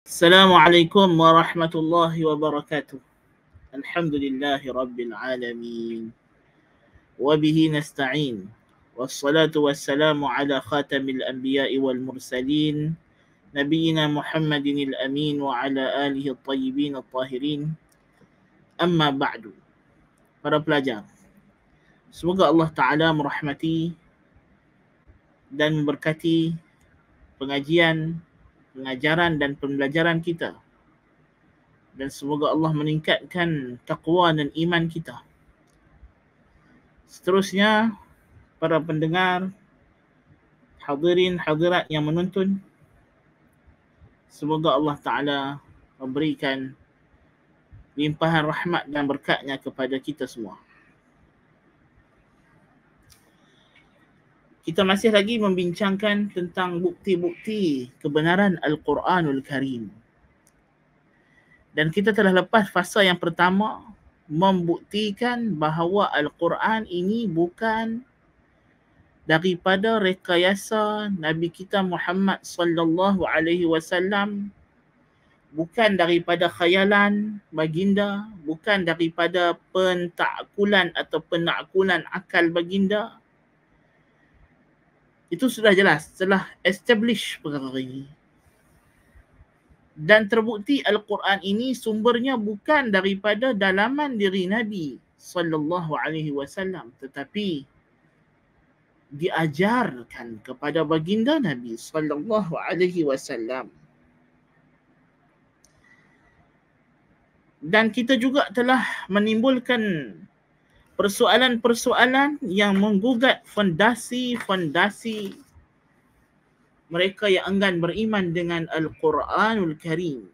السلام عليكم ورحمة الله وبركاته الحمد لله رب العالمين وبه نستعين والصلاة والسلام على خاتم الأنبياء والمرسلين نبينا محمد الأمين وعلى آله الطيبين الطاهرين أما بعد رب لجان سبق الله تعالى مرحمتي dan memberkati pengajian pengajaran dan pembelajaran kita. Dan semoga Allah meningkatkan takwa dan iman kita. Seterusnya, para pendengar, hadirin hadirat yang menonton, semoga Allah Ta'ala memberikan limpahan rahmat dan berkatnya kepada kita semua. kita masih lagi membincangkan tentang bukti-bukti kebenaran Al-Quranul Karim. Dan kita telah lepas fasa yang pertama membuktikan bahawa Al-Quran ini bukan daripada rekayasa Nabi kita Muhammad sallallahu alaihi wasallam bukan daripada khayalan baginda bukan daripada pentakulan atau penakulan akal baginda itu sudah jelas telah establish perkara ini. Dan terbukti Al-Quran ini sumbernya bukan daripada dalaman diri Nabi sallallahu alaihi wasallam tetapi diajarkan kepada baginda Nabi sallallahu alaihi wasallam. Dan kita juga telah menimbulkan persoalan-persoalan yang menggugat fondasi-fondasi mereka yang enggan beriman dengan Al-Quranul Karim.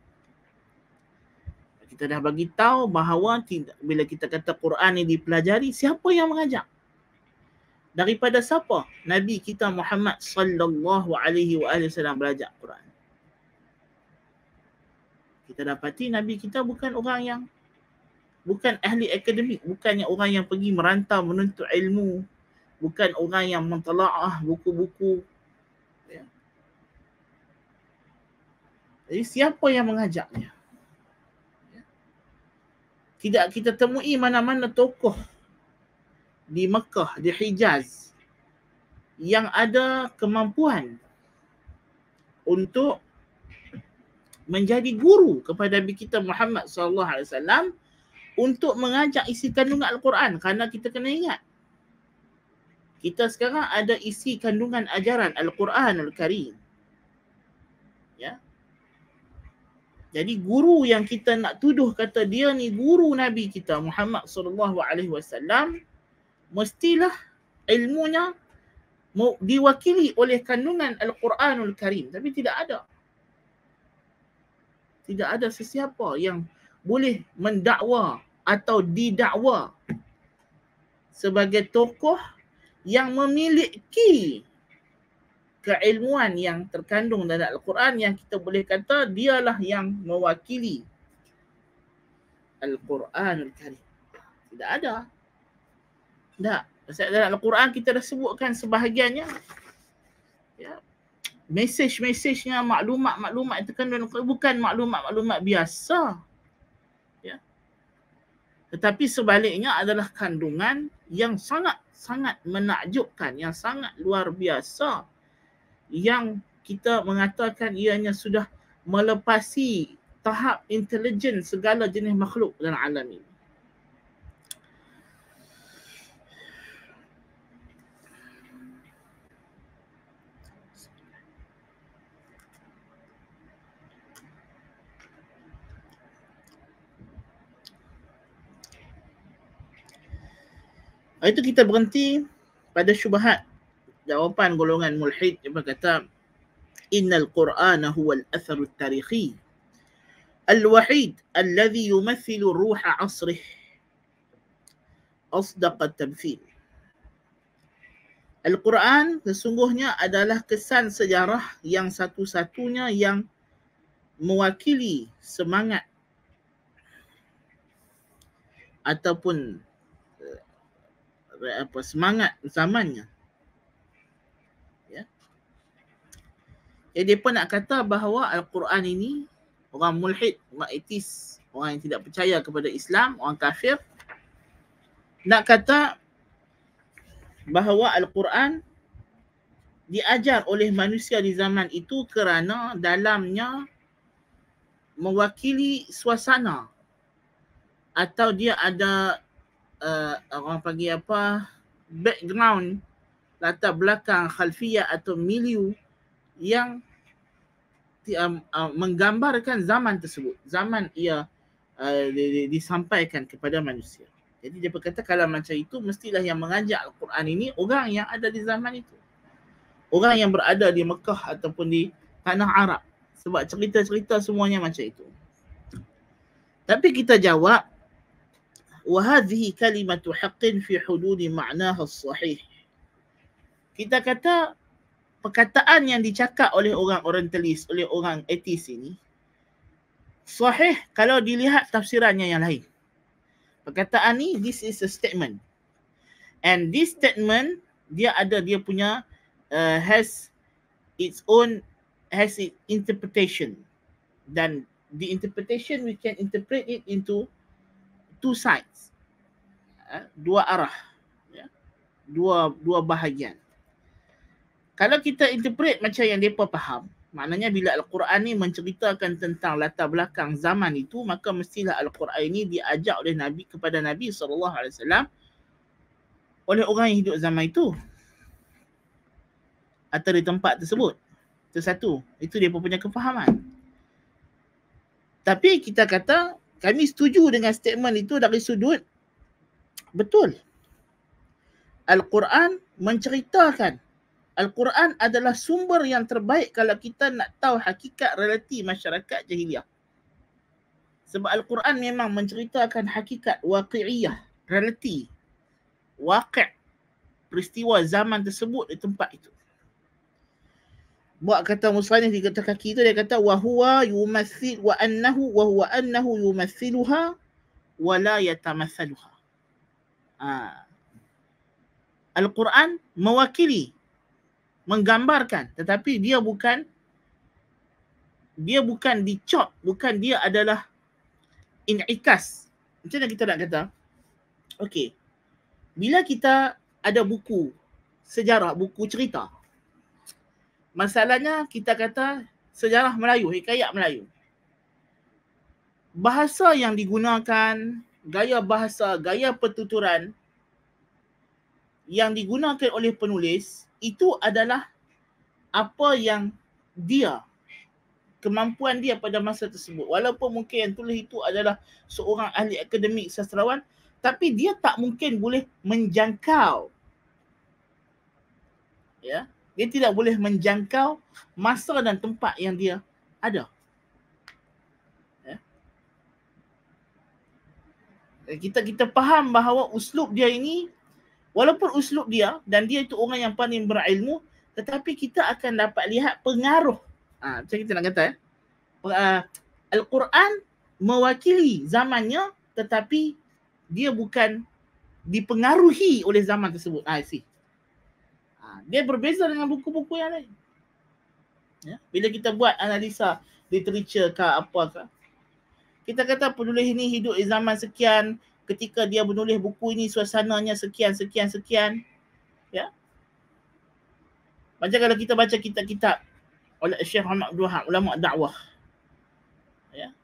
Kita dah bagi tahu bahawa tidak, bila kita kata Quran ini dipelajari, siapa yang mengajak? Daripada siapa? Nabi kita Muhammad sallallahu alaihi wasallam belajar Quran. Kita dapati Nabi kita bukan orang yang bukan ahli akademik, bukannya orang yang pergi merantau menuntut ilmu, bukan orang yang mentelaah buku-buku. Ya. Jadi siapa yang mengajaknya? Ya. Tidak kita temui mana-mana tokoh di Mekah, di Hijaz yang ada kemampuan untuk menjadi guru kepada Nabi kita Muhammad sallallahu alaihi wasallam untuk mengajak isi kandungan Al-Quran kerana kita kena ingat kita sekarang ada isi kandungan ajaran Al-Quran Al-Karim. Ya. Jadi guru yang kita nak tuduh kata dia ni guru Nabi kita Muhammad SAW, mestilah ilmunya diwakili oleh kandungan Al-Quranul Karim tapi tidak ada. Tidak ada sesiapa yang boleh mendakwa atau didakwa sebagai tokoh yang memiliki keilmuan yang terkandung dalam Al-Quran yang kita boleh kata dialah yang mewakili Al-Quran al Tidak ada. tidak Sebab dalam Al-Quran kita dah sebutkan sebahagiannya. Ya. Mesej-mesejnya maklumat-maklumat yang terkandung bukan maklumat-maklumat biasa. Tetapi sebaliknya adalah kandungan yang sangat-sangat menakjubkan, yang sangat luar biasa. Yang kita mengatakan ianya sudah melepasi tahap intelijen segala jenis makhluk dalam alam ini. Hari itu kita berhenti pada syubhat jawapan golongan mulhid yang berkata innal quran huwa al athar al tarikhi al wahid alladhi Ruha ruh asrih asdaq al al quran sesungguhnya adalah kesan sejarah yang satu-satunya yang mewakili semangat ataupun apa semangat zamannya. Ya. Jadi pun nak kata bahawa al-Quran ini orang mulhid, orang etis, orang yang tidak percaya kepada Islam, orang kafir nak kata bahawa al-Quran diajar oleh manusia di zaman itu kerana dalamnya mewakili suasana atau dia ada uh, orang panggil apa background latar belakang khalfiyah atau milieu yang uh, menggambarkan zaman tersebut zaman ia uh, disampaikan kepada manusia jadi dia berkata kalau macam itu mestilah yang mengajak al-Quran ini orang yang ada di zaman itu orang yang berada di Mekah ataupun di tanah Arab sebab cerita-cerita semuanya macam itu tapi kita jawab وهذه كلمة حق في حدود معناها الصحيح kita kata perkataan yang dicakap oleh orang orientalis oleh orang etis ini sahih kalau dilihat tafsirannya yang lain perkataan ini this is a statement and this statement dia ada dia punya uh, has its own has its interpretation dan the interpretation we can interpret it into two sides Eh, dua arah ya dua dua bahagian kalau kita interpret macam yang depa faham maknanya bila al-Quran ni menceritakan tentang latar belakang zaman itu maka mestilah al-Quran ini diajak oleh nabi kepada nabi sallallahu alaihi wasallam oleh orang yang hidup zaman itu atau di tempat tersebut itu satu itu depa punya kefahaman tapi kita kata kami setuju dengan statement itu dari sudut Betul. Al-Quran menceritakan. Al-Quran adalah sumber yang terbaik kalau kita nak tahu hakikat relati masyarakat jahiliah. Sebab Al-Quran memang menceritakan hakikat waqi'iyah, realiti, waqi' peristiwa zaman tersebut di tempat itu. Buat kata Musanif di kata kaki itu, dia kata وَهُوَ يُمَثِّلْ وَأَنَّهُ وَهُوَ أَنَّهُ يُمَثِّلُهَا وَلَا يَتَمَثَّلُهَا Ha. Al-Quran mewakili menggambarkan tetapi dia bukan dia bukan dicop bukan dia adalah inikas macam mana kita nak kata okey bila kita ada buku sejarah buku cerita masalahnya kita kata sejarah Melayu hikayat Melayu bahasa yang digunakan gaya bahasa, gaya pertuturan yang digunakan oleh penulis itu adalah apa yang dia kemampuan dia pada masa tersebut. Walaupun mungkin yang tulis itu adalah seorang ahli akademik sastrawan, tapi dia tak mungkin boleh menjangkau. Ya, dia tidak boleh menjangkau masa dan tempat yang dia ada. kita kita faham bahawa uslub dia ini walaupun uslub dia dan dia itu orang yang paling berilmu tetapi kita akan dapat lihat pengaruh ha, macam kita nak kata ya eh? Ah, Al-Quran mewakili zamannya tetapi dia bukan dipengaruhi oleh zaman tersebut. Ha, see. Ha, dia berbeza dengan buku-buku yang lain. Ya? Bila kita buat analisa literature ke apa ke, kita kata penulis ini hidup di zaman sekian ketika dia menulis buku ini suasananya sekian sekian sekian ya macam kalau kita baca kitab-kitab oleh Syekh Ahmad Abdul Wahab ulama dakwah ya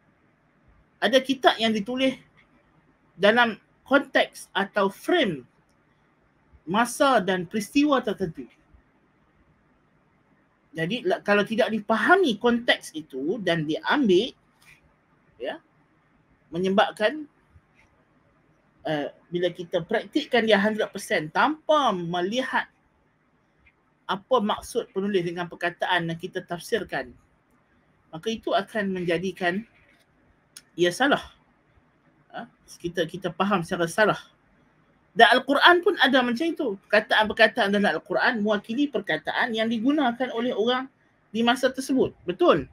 ada kitab yang ditulis dalam konteks atau frame masa dan peristiwa tertentu jadi kalau tidak dipahami konteks itu dan diambil ya menyebabkan uh, bila kita praktikkan dia 100% tanpa melihat apa maksud penulis dengan perkataan yang kita tafsirkan maka itu akan menjadikan ia salah uh, kita kita faham secara salah dan Al-Quran pun ada macam itu. Perkataan-perkataan dalam Al-Quran mewakili perkataan yang digunakan oleh orang di masa tersebut. Betul.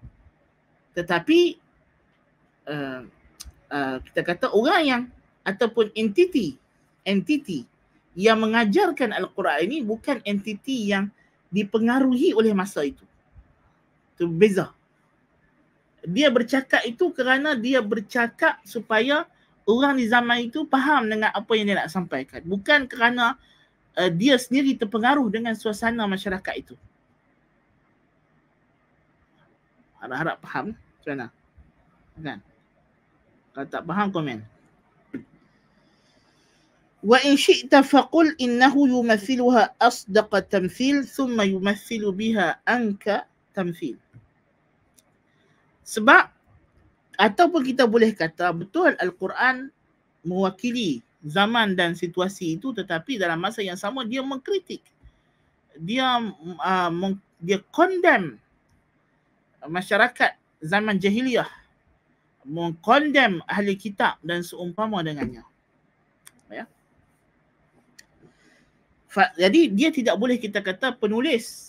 Tetapi eh, Ah, kita kata orang yang ataupun entiti entiti yang mengajarkan al-Quran ini bukan entiti yang dipengaruhi oleh masa itu. Itu beza. Dia bercakap itu kerana dia bercakap supaya orang di zaman itu faham dengan apa yang dia nak sampaikan, bukan kerana uh, dia sendiri terpengaruh dengan suasana masyarakat itu. Harap-harap faham, Cuma nak? Kan? Kalau tak faham komen. Wa in syi'ta faqul innahu yumathiluha asdaq tamthil thumma yumathilu biha anka tamthil. Sebab ataupun kita boleh kata betul al-Quran mewakili zaman dan situasi itu tetapi dalam masa yang sama dia mengkritik dia uh, meng, dia condemn masyarakat zaman jahiliyah mengkondem ahli kitab dan seumpama dengannya. Ya. Fa, jadi dia tidak boleh kita kata penulis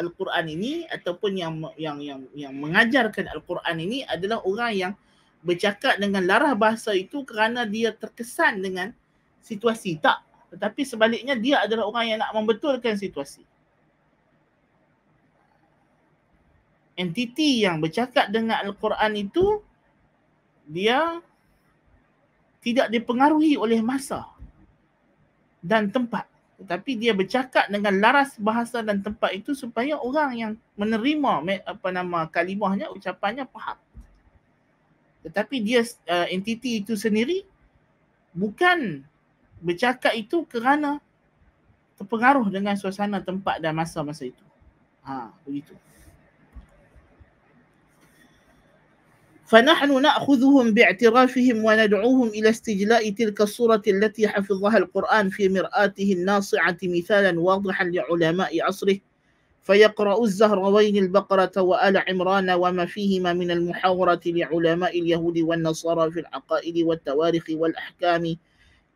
Al-Quran ini ataupun yang yang yang yang mengajarkan Al-Quran ini adalah orang yang bercakap dengan larah bahasa itu kerana dia terkesan dengan situasi tak tetapi sebaliknya dia adalah orang yang nak membetulkan situasi entiti yang bercakap dengan Al-Quran itu dia tidak dipengaruhi oleh masa dan tempat. Tetapi dia bercakap dengan laras bahasa dan tempat itu supaya orang yang menerima apa nama kalimahnya, ucapannya faham. Tetapi dia uh, entiti itu sendiri bukan bercakap itu kerana terpengaruh dengan suasana tempat dan masa-masa itu. Ha, begitu. فنحن ناخذهم باعترافهم وندعوهم الى استجلاء تلك الصوره التي حفظها القران في مرآته الناصعه مثالا واضحا لعلماء عصره فيقرأ الزهروين البقرة وآل عمران وما فيهما من المحاورة لعلماء اليهود والنصارى في العقائد والتواريخ والأحكام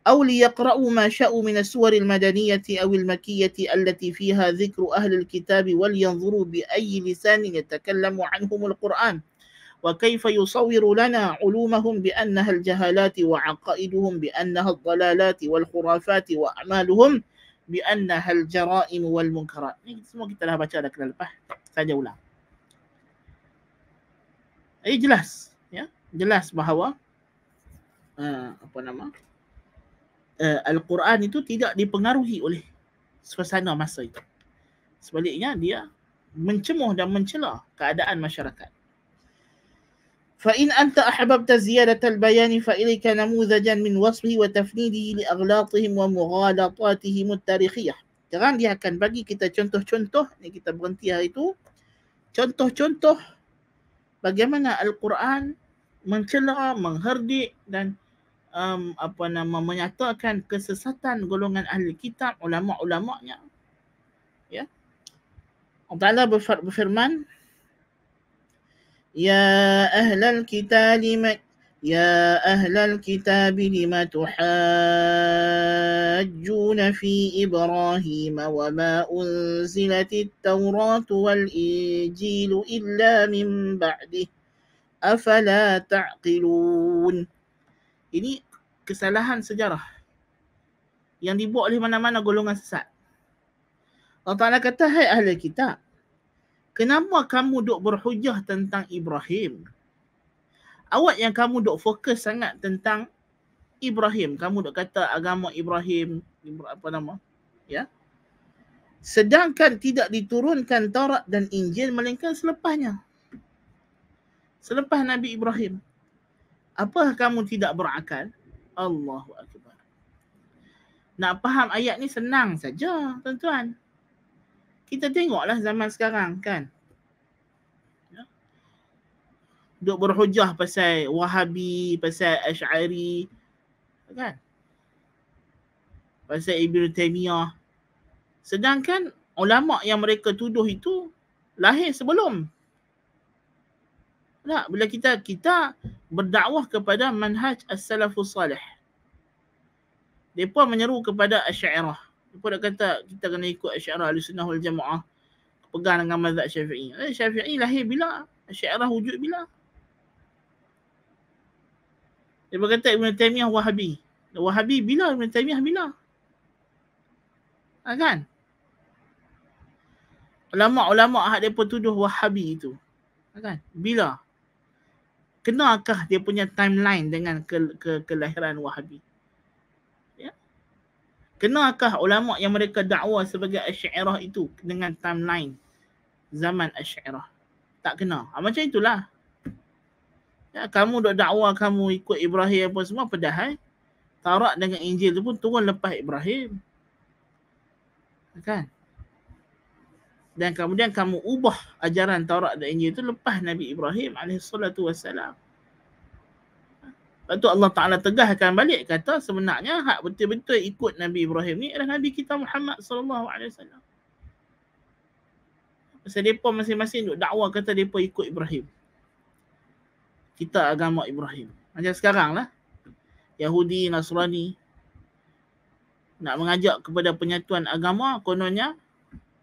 أو ليقرأوا ما شاءوا من السور المدنية أو المكية التي فيها ذكر أهل الكتاب ولينظروا بأي لسان يتكلم عنهم القرآن وكيف يصور لنا علومهم بأنها الجهالات وعقائدهم بأنها الضلالات والخرافات وأعمالهم بأنها الجرائم والمنكرات ini semua kita dah baca dah kena lepas saja ulang ini eh, jelas ya jelas bahawa uh, apa nama uh, Al-Quran itu tidak dipengaruhi oleh suasana masa itu. Sebaliknya dia mencemuh dan mencela keadaan masyarakat. فإن أنت أحببت زيادة البيان فإليك نموذجا من وصفه وتفنيده لأغلاطهم ومغالطاتهم التاريخية Jangan dia akan bagi kita contoh-contoh ni kita berhenti hari itu. Contoh-contoh bagaimana Al-Quran mencela, mengherdik dan um, apa nama menyatakan kesesatan golongan ahli kitab, ulama-ulamanya. Ya. Allah berfirman, يا أهل الكتاب يا أهل الكتاب لم تحاجون في إبراهيم وما أنزلت التوراة والإنجيل إلا من بعده أفلا تعقلون Ini kesalahan sejarah yang dibuat oleh mana-mana golongan sesat. Allah Ta'ala kata, Hai ahli kitab, Kenapa kamu duk berhujah tentang Ibrahim? Awak yang kamu duk fokus sangat tentang Ibrahim. Kamu duk kata agama Ibrahim, apa nama? Ya. Sedangkan tidak diturunkan Taurat dan Injil melainkan selepasnya. Selepas Nabi Ibrahim. Apa kamu tidak berakal? Allahu Akbar. Nak faham ayat ni senang saja, tuan-tuan kita tengoklah zaman sekarang kan. Ya. Duk berhujah pasal Wahabi, pasal Ash'ari. Kan? Pasal Ibn Taymiyah. Sedangkan ulama' yang mereka tuduh itu lahir sebelum. Tak, bila kita kita berdakwah kepada manhaj as-salafus salih. Depa menyeru kepada asy'ariyah kepada kata kita kena ikut asyarah al-sunnah wal-jamaah pegang dengan mazhab syafi'i eh, syafi'i lahir bila? asyarah wujud bila? dia berkata Ibn Taymiyah wahabi wahabi bila? Ibn Taymiyah bila? Ha, kan? ulama-ulama yang dia pun tuduh wahabi itu ha, kan? bila? kenakah dia punya timeline dengan ke- ke- kelahiran wahabi? Kenakah ulama yang mereka dakwa sebagai Asy'ariyah itu dengan timeline zaman Asy'ariyah? Tak kena. Ha, ah, macam itulah. Ya, kamu dok dakwa kamu ikut Ibrahim apa semua padahal Taurat dengan Injil tu pun turun lepas Ibrahim. Kan? Dan kemudian kamu ubah ajaran Taurat dan Injil tu lepas Nabi Ibrahim alaihi salatu Lepas tu Allah Ta'ala tegahkan balik kata sebenarnya hak betul-betul ikut Nabi Ibrahim ni adalah Nabi kita Muhammad SAW. Sebab mereka masing-masing duk dakwa kata mereka ikut Ibrahim. Kita agama Ibrahim. Macam sekarang lah. Yahudi, Nasrani nak mengajak kepada penyatuan agama kononnya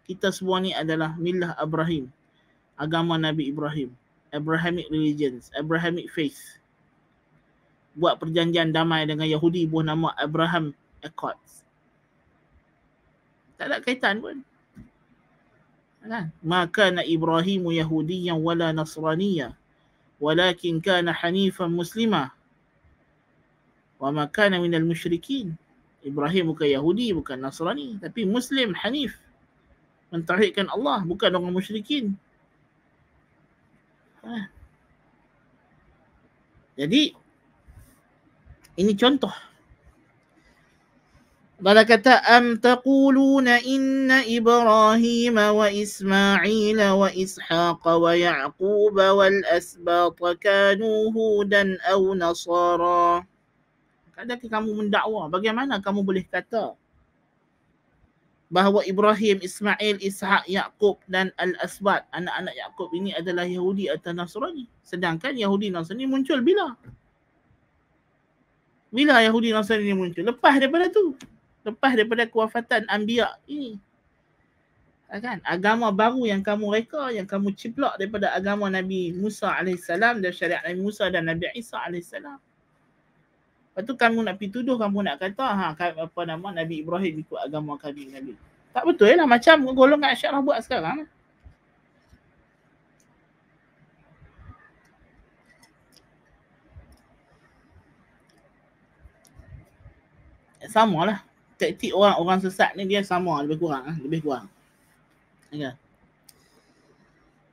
kita semua ni adalah milah Ibrahim. Agama Nabi Ibrahim. Abrahamic religions. Abrahamic faith buat perjanjian damai dengan Yahudi buah nama Abraham Accords. Tak ada kaitan pun. Kan? Maka na Ibrahimu Yahudi yang wala Nasraniya walakin kana hanifan Muslimah. wa ma kana minal musyrikin Ibrahim bukan Yahudi bukan Nasrani tapi muslim hanif mentauhidkan Allah bukan orang musyrikin ha. jadi ini contoh. Bala kata, Am taquluna inna Ibrahim wa Ismail wa Ishaq wa Ya'qub wal asbat kanu hudan aw nasara. Kadang-kadang kamu mendakwa. Bagaimana kamu boleh kata bahawa Ibrahim, Ismail, Ishaq, Yaqub dan Al-Asbat anak-anak Yaqub ini adalah Yahudi atau Nasrani. Sedangkan Yahudi Nasrani muncul bila? bila Yahudi Nasrani ni muncul? Lepas daripada tu. Lepas daripada kewafatan Ambiya ini. Ha, kan? Agama baru yang kamu reka, yang kamu ciplak daripada agama Nabi Musa AS dan syariat Nabi Musa dan Nabi Isa AS. Lepas tu kamu nak pergi tuduh, kamu nak kata, ha, apa nama Nabi Ibrahim ikut agama kami Nabi. Tak betul lah. Macam golongan Syarah buat sekarang. sama lah. Taktik orang orang sesat ni dia sama lebih kurang. Ah, lebih kurang. Ya.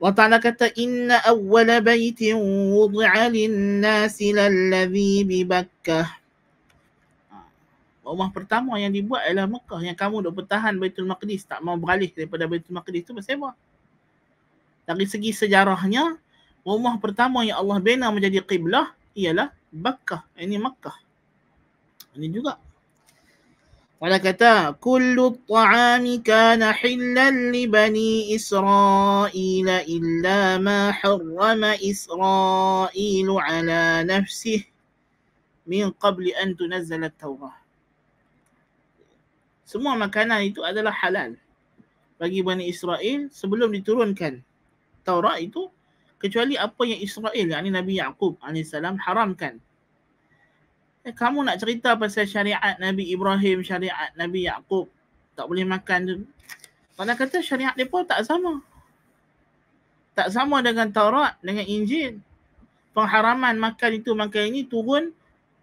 Allah Ta'ala kata, Inna awwala baytin wudi'a linnasi lalladhi bibakkah. Ha. Rumah pertama yang dibuat ialah Mekah yang kamu duk pertahan Baitul Maqdis. Tak mau beralih daripada Baitul Maqdis tu bersama. Dari segi sejarahnya, rumah pertama yang Allah bina menjadi qiblah ialah Bakkah. Ini Mekah. Ini juga Wala kata, Kullu ta'ami kana hillan li bani Israel illa ma harrama Israel ala nafsih min qabli an tunazzala at-Taurah. Semua makanan itu adalah halal bagi Bani Israel sebelum diturunkan Taurat itu kecuali apa yang Israel yakni Nabi Yaqub alaihissalam haramkan Eh, kamu nak cerita pasal syariat Nabi Ibrahim, syariat Nabi Yaakob. Tak boleh makan tu. Mana kata syariat mereka tak sama. Tak sama dengan Taurat, dengan Injil. Pengharaman makan itu, makan ini turun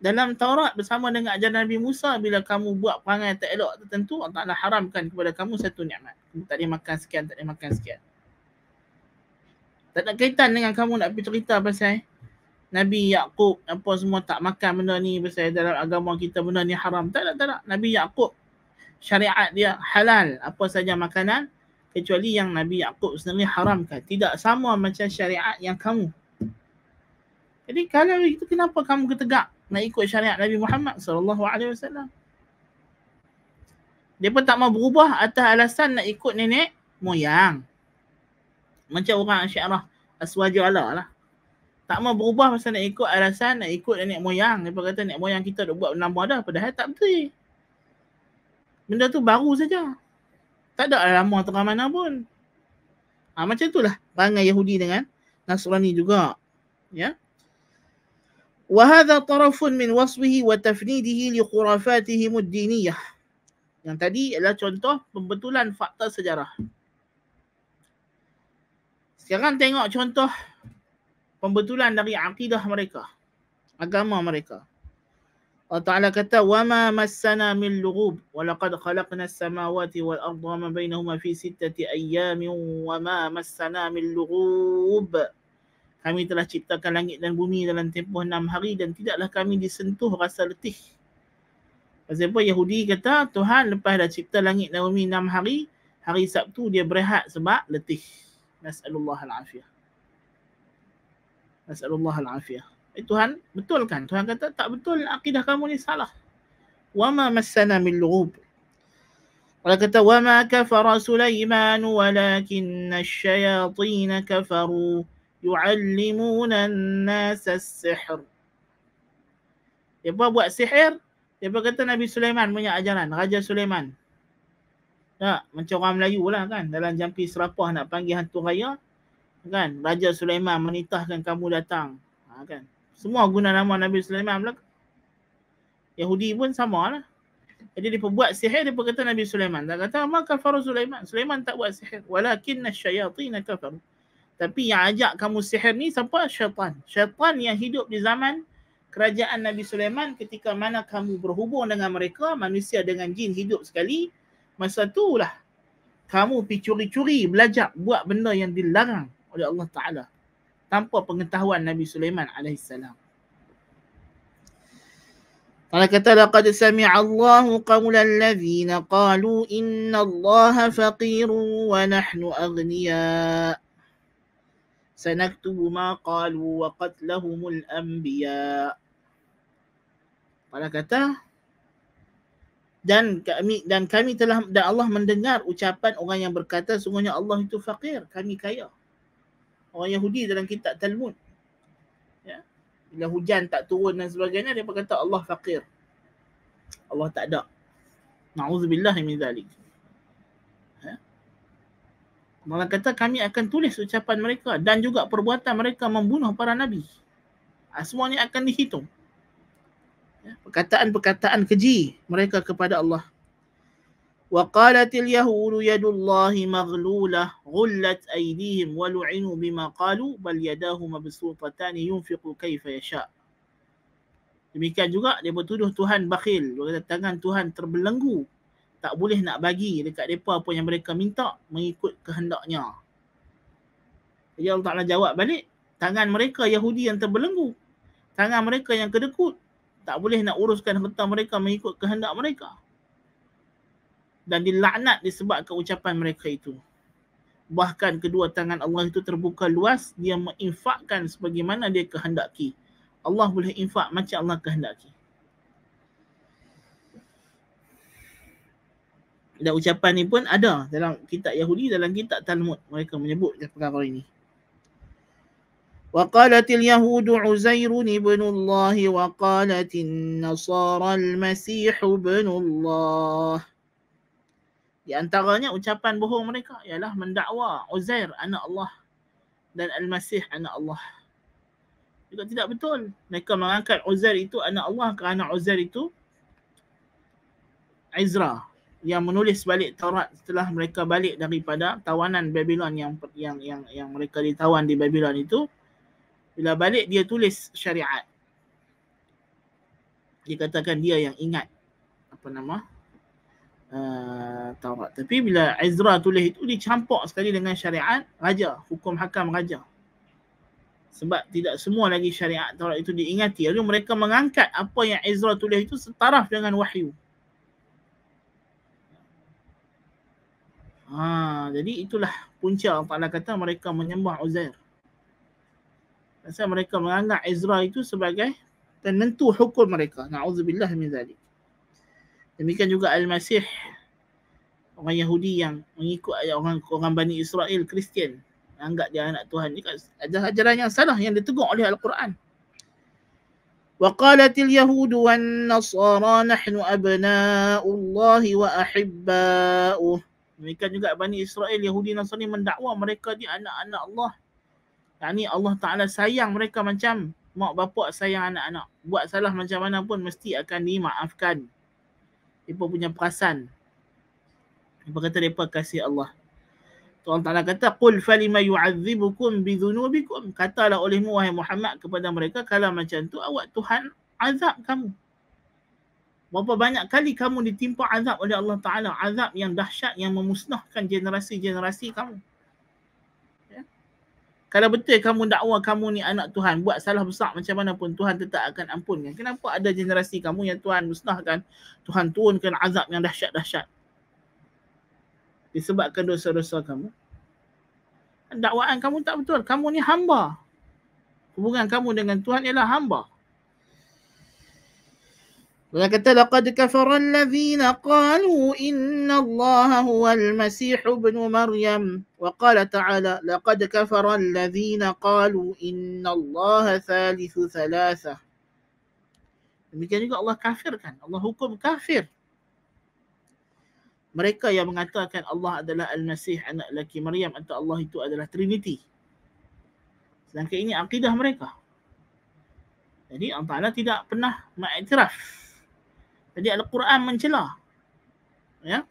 dalam Taurat bersama dengan ajaran Nabi Musa bila kamu buat perangai tak elok tertentu Allah Ta'ala haramkan kepada kamu satu nikmat. tak boleh makan sekian, tak boleh makan sekian. Tak ada kaitan dengan kamu nak pergi cerita pasal eh? Nabi Yaakob apa semua tak makan benda ni pasal dalam agama kita benda ni haram. Tak tak tak. Nabi Yaakob syariat dia halal apa saja makanan kecuali yang Nabi Yaakob sendiri haramkan. Tidak sama macam syariat yang kamu. Jadi kalau itu kenapa kamu ketegak nak ikut syariat Nabi Muhammad SAW? Dia pun tak mahu berubah atas alasan nak ikut nenek moyang. Macam orang Syiah Aswajalah lah tak mau berubah pasal nak ikut alasan nak ikut nenek moyang depa kata nenek moyang kita dah buat nama dah padahal tak betul benda tu baru saja tak ada lama terang mana pun ha, macam itulah perangai Yahudi dengan Nasrani juga ya وهذا طرف من وصفه وتفنيده لخرافاتهم الدينية yang tadi adalah contoh pembetulan fakta sejarah. Sekarang tengok contoh pembetulan dari akidah mereka agama mereka Allah Ta'ala kata wama massana min lughub wa laqad khalaqna as-samawati wal arda ma bainahuma fi sittati ayyamin wama massana min lughub kami telah ciptakan langit dan bumi dalam tempoh enam hari dan tidaklah kami disentuh rasa letih. Sebab Yahudi kata, Tuhan lepas dah cipta langit dan bumi enam hari, hari Sabtu dia berehat sebab letih. Nas'alullah al-afiyah. Nasalullah al-afiyah. Eh, Tuhan betul kan? Tuhan kata tak betul akidah kamu ni salah. Wa ma massana min lughub. Allah kata wa ma kafara Sulaiman walakinna asyayatin kafaru yu'allimuna an-nasa as-sihr. Siapa buat sihir? Siapa kata Nabi Sulaiman punya ajaran? Raja Sulaiman. Tak, macam orang Melayu lah kan. Dalam jampi serapah nak panggil hantu raya, kan Raja Sulaiman menitahkan kamu datang ha, kan semua guna nama Nabi Sulaiman belaka Yahudi pun samalah jadi dia buat sihir dia kata Nabi Sulaiman dia kata ma kafaru Sulaiman Sulaiman tak buat sihir walakin asyayatin kafar. tapi yang ajak kamu sihir ni siapa syaitan syaitan yang hidup di zaman kerajaan Nabi Sulaiman ketika mana kamu berhubung dengan mereka manusia dengan jin hidup sekali masa itulah kamu pergi curi-curi belajar buat benda yang dilarang oleh Allah Ta'ala tanpa pengetahuan Nabi Sulaiman AS. Allah kata laqad sami'a Allahu qawla alladhina qalu inna Allaha faqirun wa nahnu aghniya sanaktubu ma qalu wa qatlahumul anbiya Allah kata dan kami dan kami telah dan Allah mendengar ucapan orang yang berkata sungguhnya Allah itu fakir kami kaya orang Yahudi dalam kitab Talmud. Ya. Bila hujan tak turun dan sebagainya, dia berkata Allah fakir. Allah tak ada. Na'udzubillah min zalik. Ya. Malah kata kami akan tulis ucapan mereka dan juga perbuatan mereka membunuh para nabi. Ha, ah, semua ni akan dihitung. Ya. Perkataan-perkataan keji mereka kepada Allah. وقالت اليهود يد الله مغلولة غلت أيديهم ولعنوا بما قالوا بل يداه مبسوطتان ينفق كيف يشاء Demikian juga dia bertuduh Tuhan bakhil. Dia kata tangan Tuhan terbelenggu. Tak boleh nak bagi dekat mereka apa yang mereka minta mengikut kehendaknya. Jadi Allah Ta'ala jawab balik. Tangan mereka Yahudi yang terbelenggu. Tangan mereka yang kedekut. Tak boleh nak uruskan harta mereka mengikut kehendak mereka dan dilaknat disebabkan ucapan mereka itu. Bahkan kedua tangan Allah itu terbuka luas, dia menginfakkan sebagaimana dia kehendaki. Allah boleh infak macam Allah kehendaki. Dan ucapan ini pun ada dalam kitab Yahudi, dalam kitab Talmud. Mereka menyebut perkara ini. وقالت اليهود عزير ابن الله وقالت النصارى المسيح ابن الله di antaranya ucapan bohong mereka ialah mendakwa Uzair anak Allah dan Al-Masih anak Allah. Juga tidak betul. Mereka mengangkat Uzair itu anak Allah kerana Uzair itu Izra yang menulis balik Taurat setelah mereka balik daripada tawanan Babylon yang yang yang yang mereka ditawan di Babylon itu bila balik dia tulis syariat dikatakan dia yang ingat apa nama Ah, Taurat. Tapi bila Ezra tulis itu dicampak sekali dengan syariat raja, hukum hakam raja. Sebab tidak semua lagi syariat Taurat itu diingati. Lalu mereka mengangkat apa yang Ezra tulis itu setaraf dengan wahyu. Ha, jadi itulah punca Allah Ta'ala kata mereka menyembah Uzair. Sebab mereka menganggap Ezra itu sebagai penentu hukum mereka. Na'udzubillah min zalik. Demikian juga Al-Masih orang Yahudi yang mengikut orang orang Bani Israel Kristian anggap dia anak Tuhan ini ajar kan ajaran yang salah yang ditegur oleh Al-Quran. وَقَالَتِ الْيَهُودُ yahudu wan أَبْنَاءُ اللَّهِ abna'u Allah Demikian juga Bani Israel Yahudi Nasrani mendakwa mereka di anak-anak Allah. Yani Allah Taala sayang mereka macam mak bapak sayang anak-anak. Buat salah macam mana pun mesti akan dimaafkan mereka punya perasan. Mereka kata mereka kasih Allah. Tuhan Ta'ala kata, Qul falima yu'adzibukum bidhunubikum. Katalah olehmu, wahai Muhammad, kepada mereka, kalau macam tu, awak Tuhan azab kamu. Berapa banyak kali kamu ditimpa azab oleh Allah Ta'ala. Azab yang dahsyat, yang memusnahkan generasi-generasi kamu kalau betul kamu dakwa kamu ni anak Tuhan, buat salah besar macam mana pun Tuhan tetap akan ampunkan. Kenapa ada generasi kamu yang Tuhan musnahkan, Tuhan turunkan azab yang dahsyat-dahsyat. Disebabkan dosa-dosa kamu. Dakwaan kamu tak betul. Kamu ni hamba. Hubungan kamu dengan Tuhan ialah hamba. Allah kata laqad kafara alladhina qalu inna Allah huwa al-Masih ibn Maryam wa qala ta'ala laqad kafara alladhina qalu inna Allah thalithu thalatha Demikian juga Allah kafirkan. Allah hukum kafir. Mereka yang mengatakan Allah adalah Al-Masih anak lelaki Maryam atau Allah itu adalah Trinity. Sedangkan ini akidah mereka. Jadi Allah Ta'ala tidak pernah mengiktiraf jadi Al-Quran mencela. Ya.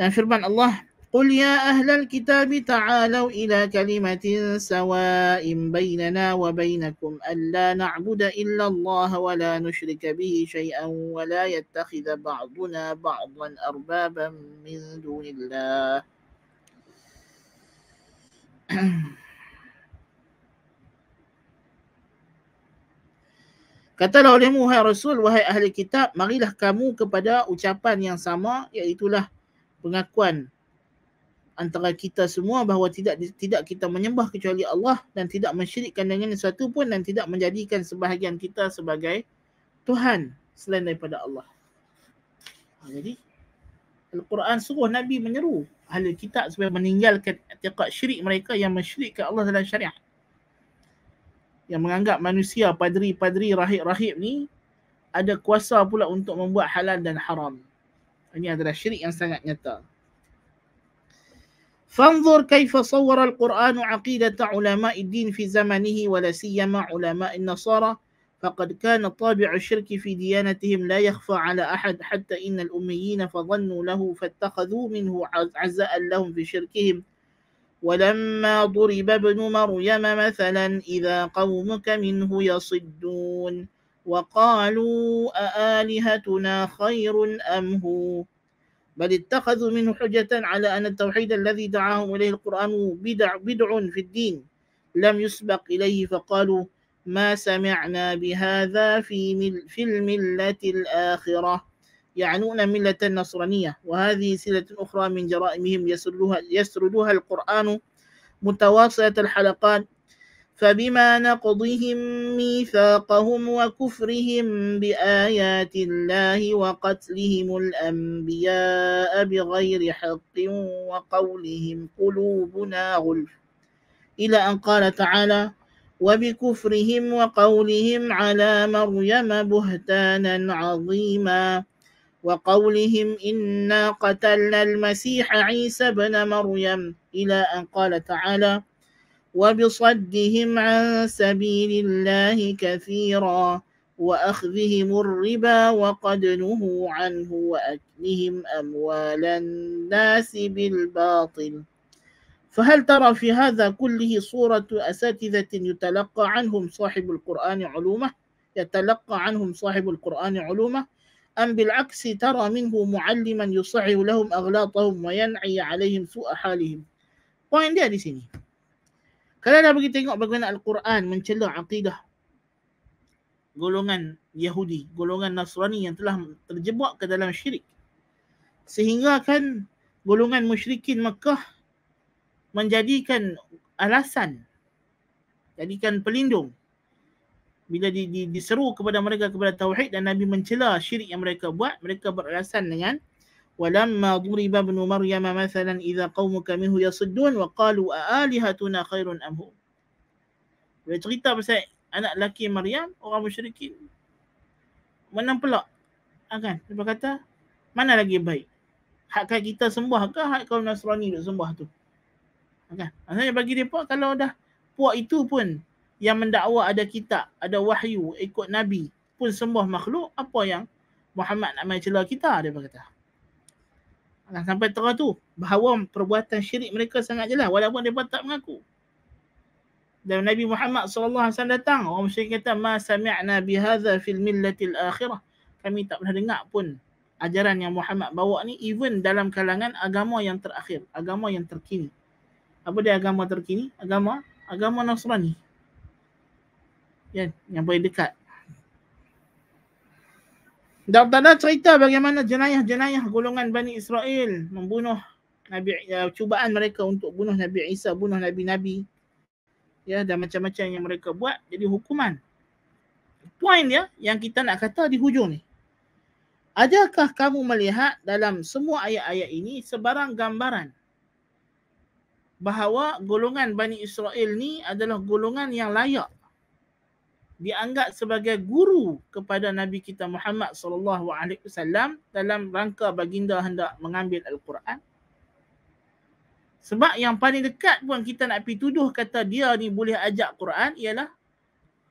Dan firman Allah قل يا أهل الكتاب تعالوا إلى كلمة سواء بيننا وبينكم ألا نعبد إلا الله ولا نشرك به شيئا ولا يتخذ بعضنا بعضا أربابا من دون الله Katalah olehmu, wahai Rasul, wahai ahli kitab, marilah kamu kepada ucapan yang sama, iaitulah pengakuan antara kita semua bahawa tidak tidak kita menyembah kecuali Allah dan tidak mensyirikkan dengan sesuatu pun dan tidak menjadikan sebahagian kita sebagai Tuhan selain daripada Allah. Ha, jadi Al-Quran suruh Nabi menyeru ahli kitab supaya meninggalkan etiqat syirik mereka yang mensyirikkan Allah dalam syariat yang menganggap manusia padri-padri rahib-rahib ni ada kuasa pula untuk membuat halal dan haram. Ini adalah syirik yang sangat nyata. فانظر كيف صور القرآن عقيدة علماء الدين في زمنه ولا سيما علماء النصارى فقد كان طابع الشرك في ديانتهم لا يخفى على أحد حتى إن الأميين فظنوا له فاتخذوا منه عزاء لهم في شركهم ولما ضرب ابن مريم مثلا إذا قومك منه يصدون وقالوا أآلهتنا خير أم هو بل اتخذوا منه حجة على أن التوحيد الذي دعاهم إليه القرآن بدع, بدع في الدين لم يسبق إليه فقالوا ما سمعنا بهذا في, في الملة الآخرة يعنون ملة النصرانية وهذه سلة أخرى من جرائمهم يسردها, يسردها القرآن متواصلة الحلقات فبما نقضهم ميثاقهم وكفرهم بآيات الله وقتلهم الأنبياء بغير حق وقولهم قلوبنا غلف إلى أن قال تعالى وبكفرهم وقولهم على مريم بهتانا عظيما وقولهم إنا قتلنا المسيح عيسى بن مريم إلى أن قال تعالى وبصدهم عن سبيل الله كثيرا وأخذهم الربا وقد نهوا عنه وأكلهم أموال الناس بالباطل فهل ترى في هذا كله صورة أساتذة يتلقى عنهم صاحب القرآن علومه يتلقى عنهم صاحب القرآن علومه أم بالعكس ترى منه معلما يصعب لهم أغلاطهم وينعي عليهم سوء حالهم Poin dia di sini. Kalau dah pergi tengok bagaimana Al-Quran mencela akidah golongan Yahudi, golongan Nasrani yang telah terjebak ke dalam syirik. Sehingga kan golongan musyrikin Mekah menjadikan alasan, jadikan pelindung bila di, di, diseru kepada mereka kepada tauhid dan nabi mencela syirik yang mereka buat mereka beralasan dengan walamma duriba ibnu maryam mathalan idza qaumuka minhu yasuddun wa qalu aalihatuna khairun am hu dia cerita pasal anak "Laki maryam orang musyrikin menang pula akan ha, dia kata mana lagi baik hak kita sembah ke hak kaum nasrani duk sembah tu akan ha, maksudnya bagi depa kalau dah puak itu pun yang mendakwa ada kitab, ada wahyu, ikut Nabi pun sembah makhluk, apa yang Muhammad nak main celah kita, dia kata. Nah, sampai terah tu, bahawa perbuatan syirik mereka sangat jelas, walaupun mereka tak mengaku. Dan Nabi Muhammad SAW datang, orang mesti kata, ma sami'na bihaza fil millatil akhirah. Kami tak pernah dengar pun ajaran yang Muhammad bawa ni, even dalam kalangan agama yang terakhir, agama yang terkini. Apa dia agama terkini? Agama agama Nasrani kan? yang paling dekat. Dan tanda cerita bagaimana jenayah-jenayah golongan Bani Israel membunuh Nabi uh, cubaan mereka untuk bunuh Nabi Isa, bunuh Nabi-Nabi. Ya, dan macam-macam yang mereka buat jadi hukuman. Poin ya, yang kita nak kata di hujung ni. Adakah kamu melihat dalam semua ayat-ayat ini sebarang gambaran bahawa golongan Bani Israel ni adalah golongan yang layak dianggap sebagai guru kepada Nabi kita Muhammad SAW dalam rangka baginda hendak mengambil al-Quran. Sebab yang paling dekat pun kita nak pergi tuduh kata dia ni boleh ajak Quran ialah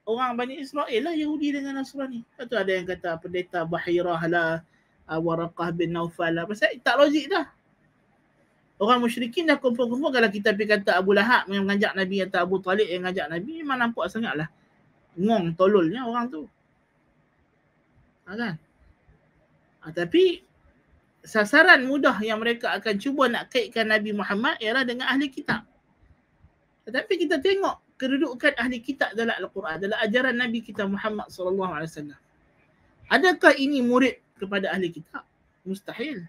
orang Bani Israel lah Yahudi dengan Nasrani. Itu ada yang kata pendeta Bahirah lah, ah, Warakah bin Naufal lah. Pasal tak logik dah. Orang musyrikin dah kumpul-kumpul kalau kita pergi kata Abu Lahab yang mengajak Nabi atau Abu Talib yang mengajak Nabi memang nampak sangat lah ngong tololnya orang tu. Ha, kan? Ha, tapi sasaran mudah yang mereka akan cuba nak kaitkan Nabi Muhammad ialah dengan ahli kitab. Tetapi kita tengok kedudukan ahli kitab dalam Al-Quran, dalam ajaran Nabi kita Muhammad sallallahu alaihi wasallam. Adakah ini murid kepada ahli kitab? Mustahil.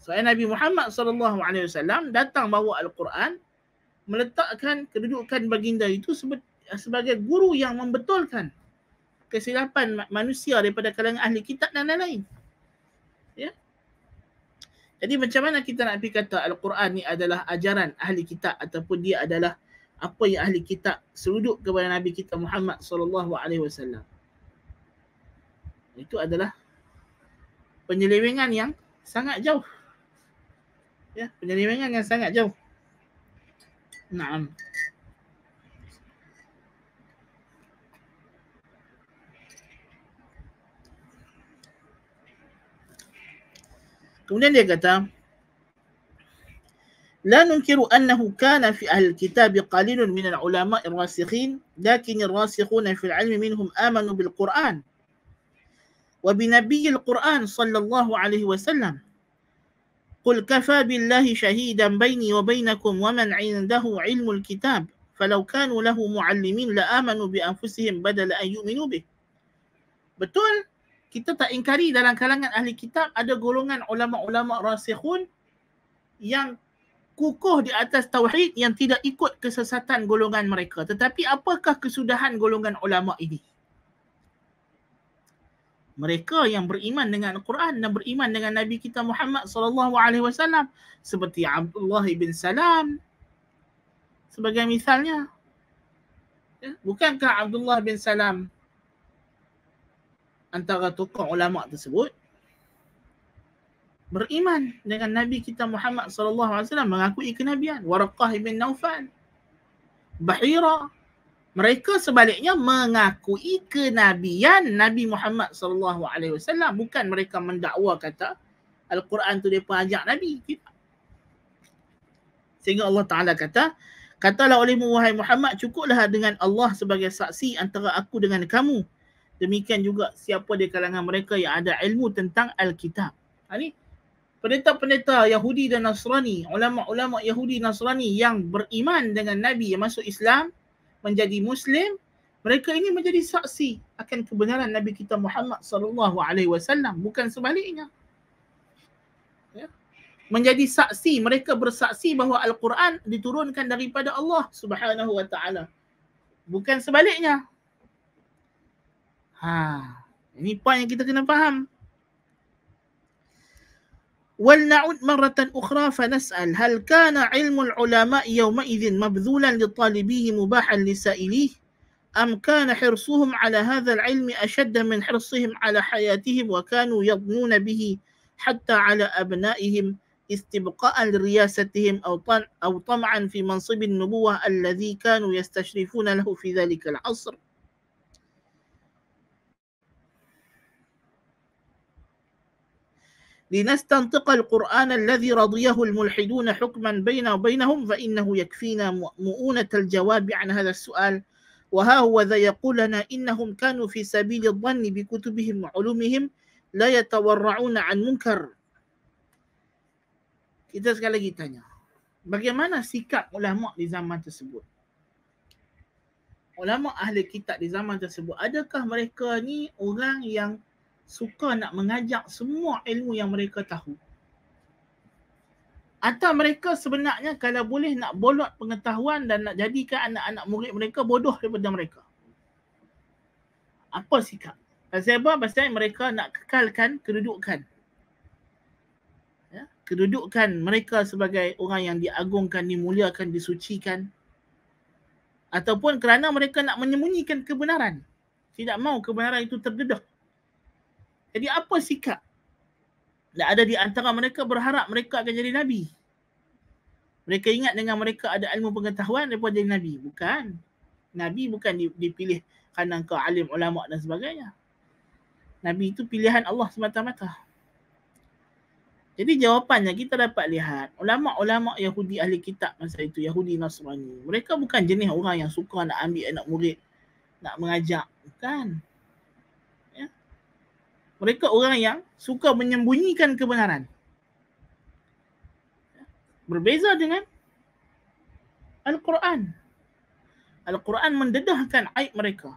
Sebab so, Nabi Muhammad sallallahu alaihi wasallam datang bawa Al-Quran meletakkan kedudukan baginda itu Eh, sebagai guru yang membetulkan kesilapan manusia daripada kalangan ahli kitab dan lain-lain. Ya. Jadi macam mana kita nak pergi kata Al-Quran ni adalah ajaran ahli kitab ataupun dia adalah apa yang ahli kitab seruduk kepada Nabi kita Muhammad SAW Itu adalah penyelewengan yang sangat jauh. Ya, penyelewengan yang sangat jauh. Naam. Kemudian dia kata, لا ننكر أنه كان في أهل الكتاب قليل من العلماء الراسخين لكن الراسخون في العلم منهم آمنوا بالقرآن وبنبي القرآن صلى الله عليه وسلم قل كفى بالله شهيدا بيني وبينكم ومن عنده علم الكتاب فلو كانوا له معلمين لآمنوا بأنفسهم بدل أن يؤمنوا به بتقول kita tak ingkari dalam kalangan ahli kitab ada golongan ulama-ulama rasikhun yang kukuh di atas tauhid yang tidak ikut kesesatan golongan mereka. Tetapi apakah kesudahan golongan ulama ini? Mereka yang beriman dengan Quran dan beriman dengan Nabi kita Muhammad sallallahu alaihi wasallam seperti Abdullah bin Salam sebagai misalnya. Ya, bukankah Abdullah bin Salam antara tokoh ulama tersebut beriman dengan Nabi kita Muhammad sallallahu alaihi wasallam mengakui kenabian Warqah bin Naufal Bahira mereka sebaliknya mengakui kenabian Nabi Muhammad sallallahu alaihi wasallam bukan mereka mendakwa kata Al-Quran tu depa ajak Nabi kita. Sehingga Allah Taala kata Katalah olehmu wahai Muhammad cukuplah dengan Allah sebagai saksi antara aku dengan kamu demikian juga siapa di kalangan mereka yang ada ilmu tentang Alkitab. ini ha, pendeta-pendeta Yahudi dan Nasrani, ulama-ulama Yahudi Nasrani yang beriman dengan Nabi yang masuk Islam, menjadi Muslim, mereka ini menjadi saksi akan kebenaran Nabi kita Muhammad sallallahu alaihi wasallam bukan sebaliknya. Ya. Menjadi saksi mereka bersaksi bahawa Al-Quran diturunkan daripada Allah Subhanahu wa taala. Bukan sebaliknya. Ha, ini point yang kita kena faham. ولنعد مرة أخرى فنسأل هل كان علم العلماء يومئذ مبذولا لطالبيه مباحا لسائليه أم كان حرصهم على هذا العلم أشد من حرصهم على حياتهم وكانوا يضنون به حتى على أبنائهم استبقاء لرياستهم أو أو طمعا في منصب النبوة الذي كانوا يستشرفون له في ذلك العصر لنستنطق القرآن الذي رضيه الملحدون حكما بيننا وبينهم فإنه يكفينا مؤونة الجواب عن هذا السؤال وها هو ذا يقول لنا إنهم كانوا في سبيل الظن بكتبهم وعلومهم لا يتورعون عن منكر kita sekali lagi tanya bagaimana sikap ulama di zaman tersebut ulama ahli kitab di zaman tersebut adakah mereka ni orang yang suka nak mengajak semua ilmu yang mereka tahu. Atau mereka sebenarnya kalau boleh nak bolot pengetahuan dan nak jadikan anak-anak murid mereka bodoh daripada mereka. Apa sikap? Sebab apa? Sebab mereka nak kekalkan kedudukan. Ya? Kedudukan mereka sebagai orang yang diagungkan, dimuliakan, disucikan. Ataupun kerana mereka nak menyembunyikan kebenaran. Tidak mahu kebenaran itu terdedah. Jadi apa sikap? Tak ada di antara mereka berharap mereka akan jadi Nabi. Mereka ingat dengan mereka ada ilmu pengetahuan, mereka jadi Nabi. Bukan. Nabi bukan dipilih kerana kau alim ulama dan sebagainya. Nabi itu pilihan Allah semata-mata. Jadi jawapannya kita dapat lihat ulama-ulama Yahudi ahli kitab masa itu Yahudi Nasrani. Mereka bukan jenis orang yang suka nak ambil anak murid, nak mengajak, bukan mereka orang yang suka menyembunyikan kebenaran. Berbeza dengan Al-Quran. Al-Quran mendedahkan aib mereka.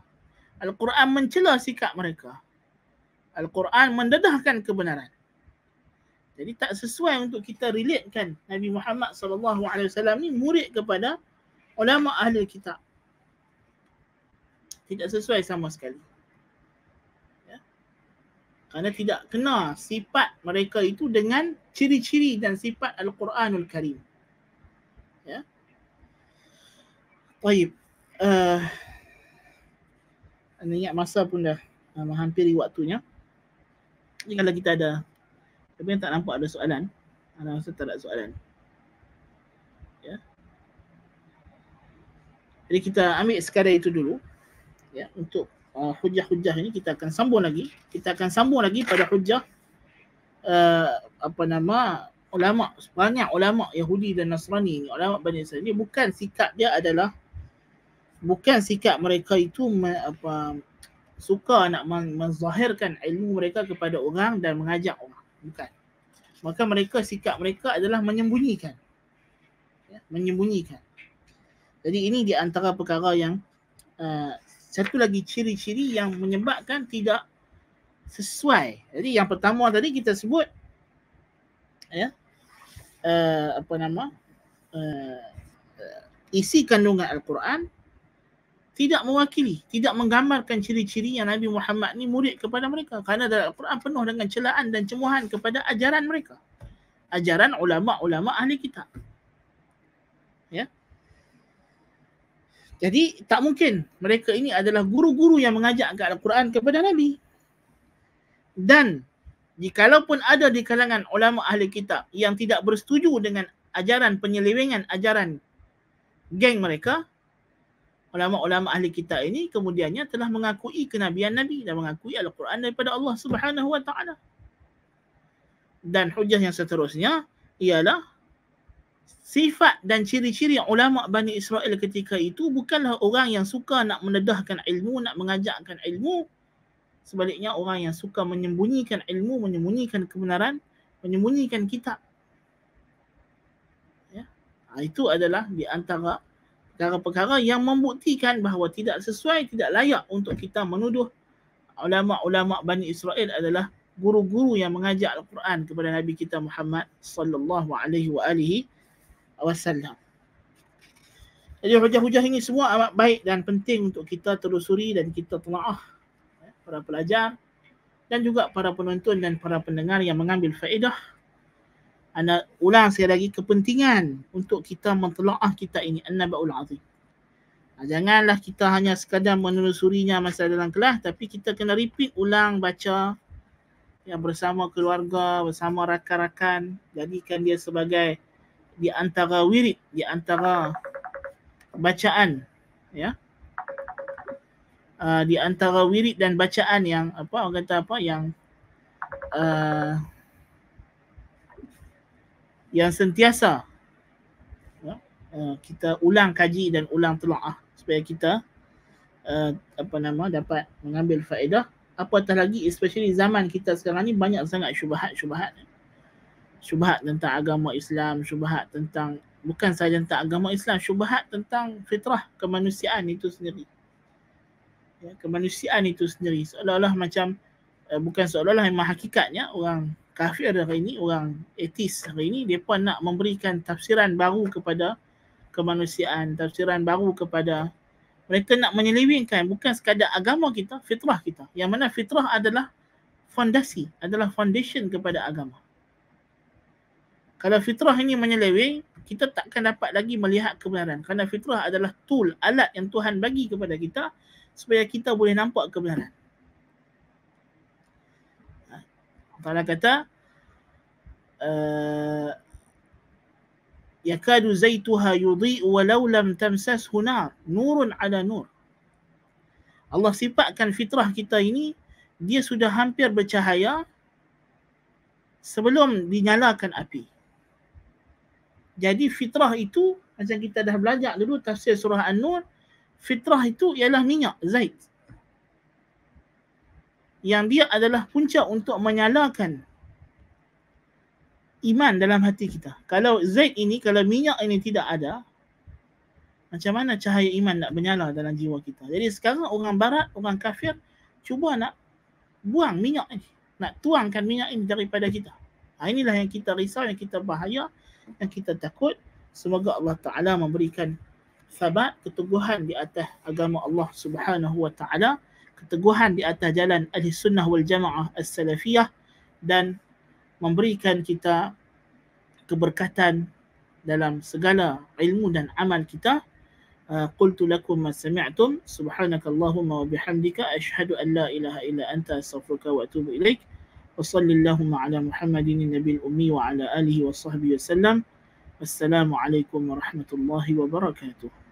Al-Quran mencela sikap mereka. Al-Quran mendedahkan kebenaran. Jadi tak sesuai untuk kita relatekan Nabi Muhammad SAW alaihi ni murid kepada ulama ahli kitab. Tidak sesuai sama sekali kerana tidak kena sifat mereka itu dengan ciri-ciri dan sifat Al-Quranul Karim. Ya. Baik. Uh, eh, anda ingat masa pun dah uh, menghampiri waktunya. Jadi kalau kita ada tapi tak nampak ada soalan. ada rasa tak ada soalan. Ya. Jadi kita ambil sekadar itu dulu. Ya, untuk uh, hujah-hujah ini kita akan sambung lagi kita akan sambung lagi pada hujah uh, apa nama ulama banyak ulama Yahudi dan Nasrani ini ulama Bani Israel ini bukan sikap dia adalah bukan sikap mereka itu me, apa suka nak menzahirkan ilmu mereka kepada orang dan mengajak orang bukan maka mereka sikap mereka adalah menyembunyikan ya, menyembunyikan jadi ini di antara perkara yang uh, satu lagi ciri-ciri yang menyebabkan tidak sesuai. Jadi yang pertama tadi kita sebut ya uh, apa nama uh, isi kandungan al-Quran tidak mewakili, tidak menggambarkan ciri-ciri yang Nabi Muhammad ni murid kepada mereka kerana dalam al-Quran penuh dengan celaan dan cemuhan kepada ajaran mereka. Ajaran ulama-ulama ahli kitab. Ya. Jadi tak mungkin mereka ini adalah guru-guru yang mengajak ke Al-Quran kepada Nabi. Dan jikalau pun ada di kalangan ulama ahli kitab yang tidak bersetuju dengan ajaran penyelewengan ajaran geng mereka, ulama-ulama ahli kitab ini kemudiannya telah mengakui kenabian Nabi dan mengakui Al-Quran daripada Allah Subhanahu Wa Taala. Dan hujah yang seterusnya ialah sifat dan ciri-ciri ulama Bani Israel ketika itu bukanlah orang yang suka nak menedahkan ilmu, nak mengajakkan ilmu. Sebaliknya orang yang suka menyembunyikan ilmu, menyembunyikan kebenaran, menyembunyikan kitab. Ya. Ha, itu adalah di antara perkara-perkara yang membuktikan bahawa tidak sesuai, tidak layak untuk kita menuduh ulama-ulama Bani Israel adalah guru-guru yang mengajak Al-Quran kepada Nabi kita Muhammad sallallahu alaihi wasallam wasallam. Jadi hujah-hujah ini semua amat baik dan penting untuk kita telusuri dan kita telaah eh, para pelajar dan juga para penonton dan para pendengar yang mengambil faedah. Ana ulang sekali lagi kepentingan untuk kita mentelaah kita ini annabaul azim. Nah, janganlah kita hanya sekadar menelusurinya masa dalam kelas tapi kita kena repeat ulang baca yang bersama keluarga, bersama rakan-rakan, jadikan dia sebagai di antara wirid di antara bacaan ya uh, di antara wirid dan bacaan yang apa orang kata apa yang uh, yang sentiasa ya? uh, kita ulang kaji dan ulang telaah supaya kita uh, apa nama dapat mengambil faedah apatah lagi especially zaman kita sekarang ni banyak sangat syubhat-syubhat syubhat tentang agama Islam, syubhat tentang bukan sahaja tentang agama Islam, syubhat tentang fitrah kemanusiaan itu sendiri. Ya, kemanusiaan itu sendiri seolah-olah macam eh, bukan seolah-olah memang hakikatnya orang kafir hari ini, orang etis hari ini dia pun nak memberikan tafsiran baru kepada kemanusiaan, tafsiran baru kepada mereka nak menyelewengkan bukan sekadar agama kita, fitrah kita. Yang mana fitrah adalah fondasi, adalah foundation kepada agama. Kalau fitrah ini menyeleweng, kita takkan dapat lagi melihat kebenaran. Kerana fitrah adalah tool, alat yang Tuhan bagi kepada kita supaya kita boleh nampak kebenaran. Ta'ala ha. kata, eh, Yakadu zaituha yudhi walau lam tamsas hunar. Nurun ala nur. Allah sifatkan fitrah kita ini, dia sudah hampir bercahaya sebelum dinyalakan api. Jadi fitrah itu macam kita dah belajar dulu tafsir surah An-Nur, fitrah itu ialah minyak zait. Yang dia adalah punca untuk menyalakan iman dalam hati kita. Kalau zait ini, kalau minyak ini tidak ada, macam mana cahaya iman nak menyala dalam jiwa kita. Jadi sekarang orang barat, orang kafir, cuba nak buang minyak ini. Nak tuangkan minyak ini daripada kita. Ha, inilah yang kita risau, yang kita bahaya yang kita takut semoga Allah Taala memberikan sabat keteguhan di atas agama Allah Subhanahu wa taala keteguhan di atas jalan ahli sunnah wal jamaah as-salafiyah dan memberikan kita keberkatan dalam segala ilmu dan amal kita قلت لكم ما سمعتم سبحانك اللهم وبحمدك اشهد ان Ilaha Illa Anta انت استغفرك واتوب اليك وصلي اللهم على محمد النبي الأمي وعلى آله وصحبه وسلم السلام عليكم ورحمة الله وبركاته